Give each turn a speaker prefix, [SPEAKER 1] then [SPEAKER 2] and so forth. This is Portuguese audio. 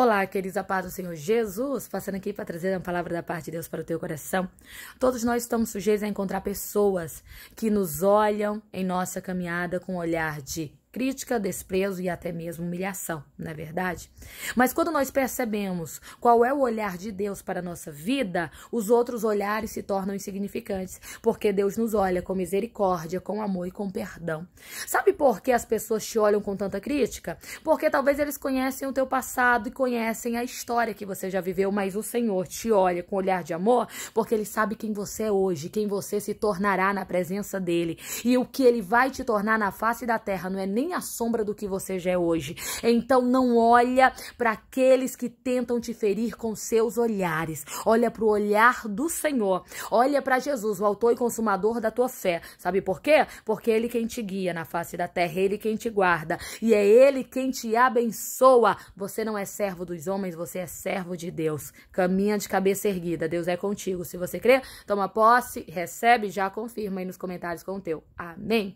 [SPEAKER 1] Olá, queridos, a paz do Senhor Jesus, passando aqui para trazer uma palavra da parte de Deus para o teu coração. Todos nós estamos sujeitos a encontrar pessoas que nos olham em nossa caminhada com um olhar de crítica, desprezo e até mesmo humilhação, não é verdade? Mas quando nós percebemos qual é o olhar de Deus para a nossa vida, os outros olhares se tornam insignificantes, porque Deus nos olha com misericórdia, com amor e com perdão. Sabe por que as pessoas te olham com tanta crítica? Porque talvez eles conhecem o teu passado e conhecem a história que você já viveu, mas o Senhor te olha com olhar de amor, porque ele sabe quem você é hoje, quem você se tornará na presença dele. E o que ele vai te tornar na face da terra não é nem nem a sombra do que você já é hoje. Então não olha para aqueles que tentam te ferir com seus olhares. Olha para o olhar do Senhor. Olha para Jesus, o autor e consumador da tua fé. Sabe por quê? Porque ele quem te guia na face da terra, ele quem te guarda e é ele quem te abençoa. Você não é servo dos homens, você é servo de Deus. Caminha de cabeça erguida. Deus é contigo. Se você crê, toma posse, recebe, já confirma aí nos comentários com o teu. Amém.